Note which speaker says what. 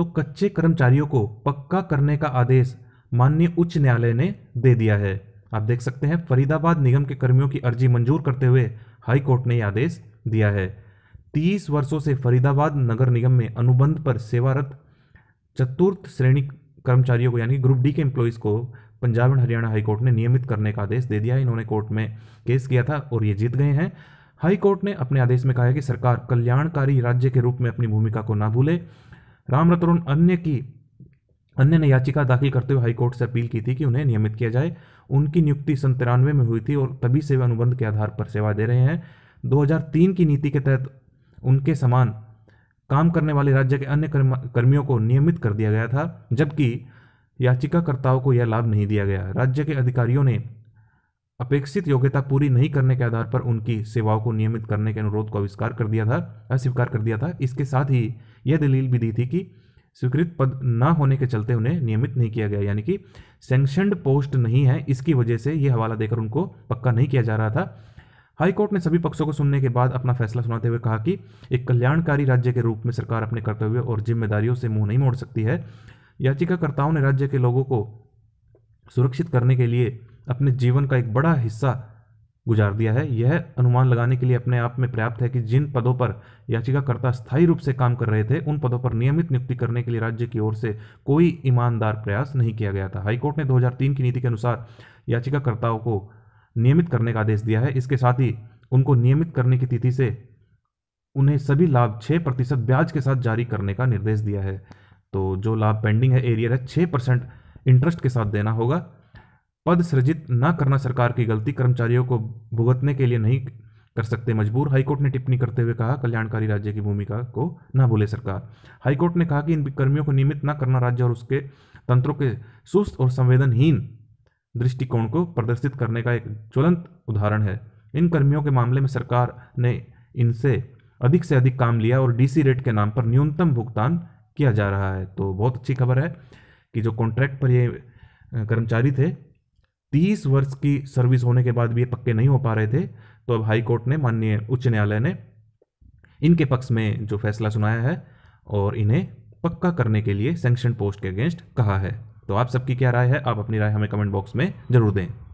Speaker 1: तो कच्चे कर्मचारियों को पक्का करने का आदेश माननीय उच्च न्यायालय ने दे दिया है आप देख सकते हैं फरीदाबाद निगम के कर्मियों की अर्जी मंजूर करते हुए हाई कोर्ट ने यह आदेश दिया है तीस वर्षों से फरीदाबाद नगर निगम में अनुबंध पर सेवारत चतुर्थ श्रेणी कर्मचारियों को यानी ग्रुप डी के एम्प्लॉयज़ को पंजाब एंड हरियाणा हाईकोर्ट ने नियमित करने का आदेश दे दिया है इन्होंने कोर्ट में केस किया था और ये जीत गए हैं हाईकोर्ट ने अपने आदेश में कहा है कि सरकार कल्याणकारी राज्य के रूप में अपनी भूमिका को ना भूले राम रतरुण अन्य की अन्य ने याचिका दाखिल करते हुए हाईकोर्ट से अपील की थी कि उन्हें नियमित किया जाए उनकी नियुक्ति सन तिरानवे में हुई थी और तभी से वे अनुबंध के आधार पर सेवा दे रहे हैं 2003 की नीति के तहत उनके समान काम करने वाले राज्य के अन्य कर्म, कर्मियों को नियमित कर दिया गया था जबकि याचिकाकर्ताओं को यह लाभ नहीं दिया गया राज्य के अधिकारियों ने अपेक्षित योग्यता पूरी नहीं करने के आधार पर उनकी सेवाओं को नियमित करने के अनुरोध को अविष्कार कर दिया था अस्वीकार कर दिया था इसके साथ ही यह दलील भी दी थी कि स्वीकृत पद न होने के चलते उन्हें नियमित नहीं किया गया यानी कि सेंक्शनड पोस्ट नहीं है इसकी वजह से ये हवाला देकर उनको पक्का नहीं किया जा रहा था हाईकोर्ट ने सभी पक्षों को सुनने के बाद अपना फैसला सुनाते हुए कहा कि एक कल्याणकारी राज्य के रूप में सरकार अपने कर्तव्य और जिम्मेदारियों से मुंह नहीं मोड़ सकती है याचिकाकर्ताओं ने राज्य के लोगों को सुरक्षित करने के लिए अपने जीवन का एक बड़ा हिस्सा गुजार दिया है यह अनुमान लगाने के लिए अपने आप में पर्याप्त है कि जिन पदों पर याचिकाकर्ता स्थायी रूप से काम कर रहे थे उन पदों पर नियमित नियुक्ति करने के लिए राज्य की ओर से कोई ईमानदार प्रयास नहीं किया गया था हाईकोर्ट ने 2003 की नीति के अनुसार याचिकाकर्ताओं को नियमित करने का आदेश दिया है इसके साथ ही उनको नियमित करने की तिथि से उन्हें सभी लाभ छः प्रतिशत ब्याज के साथ जारी करने का निर्देश दिया है तो जो लाभ पेंडिंग है एरियर है छः परसेंट इंटरेस्ट के साथ देना होगा पद सृजित न करना सरकार की गलती कर्मचारियों को भुगतने के लिए नहीं कर सकते मजबूर हाईकोर्ट ने टिप्पणी करते हुए कहा कल्याणकारी राज्य की भूमिका को न भूले सरकार हाईकोर्ट ने कहा कि इन कर्मियों को नियमित न करना राज्य और उसके तंत्रों के सुस्त और संवेदनहीन दृष्टिकोण को प्रदर्शित करने का एक ज्वलंत उदाहरण है इन कर्मियों के मामले में सरकार ने इनसे अधिक से अधिक काम लिया और डीसी रेट के नाम पर न्यूनतम भुगतान किया जा रहा है तो बहुत अच्छी खबर है कि जो कॉन्ट्रैक्ट पर ये कर्मचारी थे तीस वर्ष की सर्विस होने के बाद भी ये पक्के नहीं हो पा रहे थे तो अब हाई कोर्ट ने माननीय उच्च न्यायालय ने इनके पक्ष में जो फैसला सुनाया है और इन्हें पक्का करने के लिए सेंक्शन पोस्ट के अगेंस्ट कहा है तो आप सबकी क्या राय है आप अपनी राय हमें कमेंट बॉक्स में जरूर दें